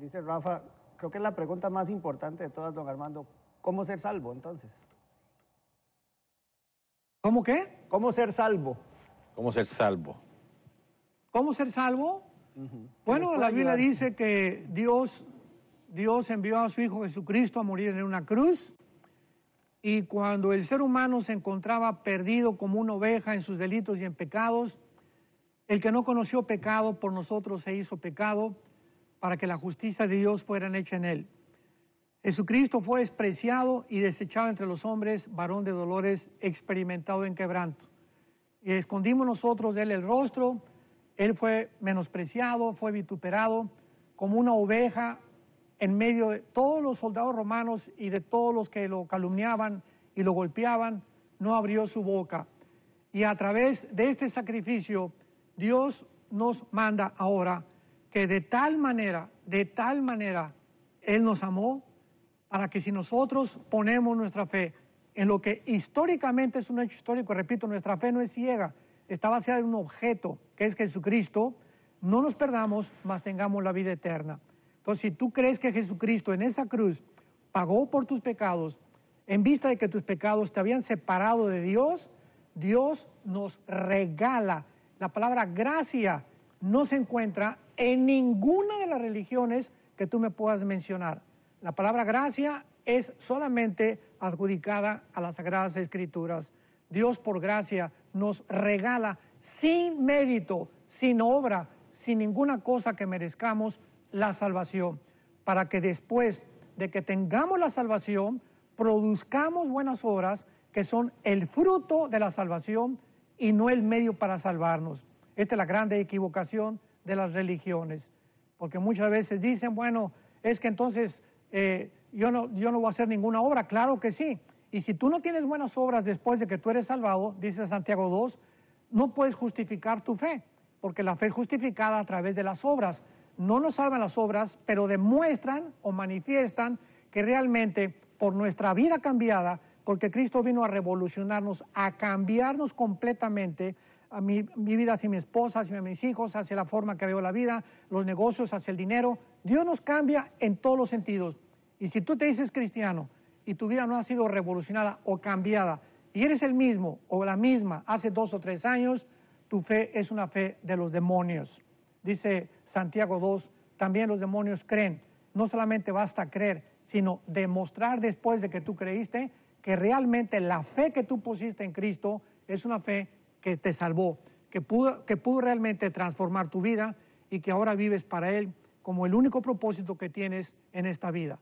Dice Rafa, creo que es la pregunta más importante de todas, don Armando. ¿Cómo ser salvo entonces? ¿Cómo qué? ¿Cómo ser salvo? ¿Cómo ser salvo? ¿Cómo ser salvo? Bueno, la Biblia dice que Dios, Dios envió a su Hijo Jesucristo a morir en una cruz y cuando el ser humano se encontraba perdido como una oveja en sus delitos y en pecados, el que no conoció pecado por nosotros se hizo pecado para que la justicia de Dios fuera hecha en él. Jesucristo fue despreciado y desechado entre los hombres, varón de dolores, experimentado en quebranto. Y escondimos nosotros de él el rostro, él fue menospreciado, fue vituperado, como una oveja en medio de todos los soldados romanos y de todos los que lo calumniaban y lo golpeaban, no abrió su boca. Y a través de este sacrificio, Dios nos manda ahora que de tal manera, de tal manera, Él nos amó, para que si nosotros ponemos nuestra fe en lo que históricamente es un hecho histórico, repito, nuestra fe no es ciega, está basada en un objeto, que es Jesucristo, no nos perdamos, mas tengamos la vida eterna. Entonces, si tú crees que Jesucristo en esa cruz pagó por tus pecados, en vista de que tus pecados te habían separado de Dios, Dios nos regala. La palabra gracia no se encuentra en ninguna de las religiones que tú me puedas mencionar. La palabra gracia es solamente adjudicada a las Sagradas Escrituras. Dios por gracia nos regala sin mérito, sin obra, sin ninguna cosa que merezcamos la salvación, para que después de que tengamos la salvación, produzcamos buenas obras que son el fruto de la salvación y no el medio para salvarnos. Esta es la grande equivocación de las religiones. Porque muchas veces dicen, bueno, es que entonces eh, yo, no, yo no voy a hacer ninguna obra. Claro que sí. Y si tú no tienes buenas obras después de que tú eres salvado, dice Santiago 2, no puedes justificar tu fe, porque la fe es justificada a través de las obras. No nos salvan las obras, pero demuestran o manifiestan que realmente por nuestra vida cambiada, porque Cristo vino a revolucionarnos, a cambiarnos completamente, a mi, mi vida hacia mi esposa, hacia mis hijos, hacia la forma que veo la vida, los negocios, hacia el dinero. Dios nos cambia en todos los sentidos. Y si tú te dices cristiano y tu vida no ha sido revolucionada o cambiada, y eres el mismo o la misma hace dos o tres años, tu fe es una fe de los demonios. Dice Santiago 2, también los demonios creen. No solamente basta creer, sino demostrar después de que tú creíste que realmente la fe que tú pusiste en Cristo es una fe que te salvó, que pudo, que pudo realmente transformar tu vida y que ahora vives para Él como el único propósito que tienes en esta vida.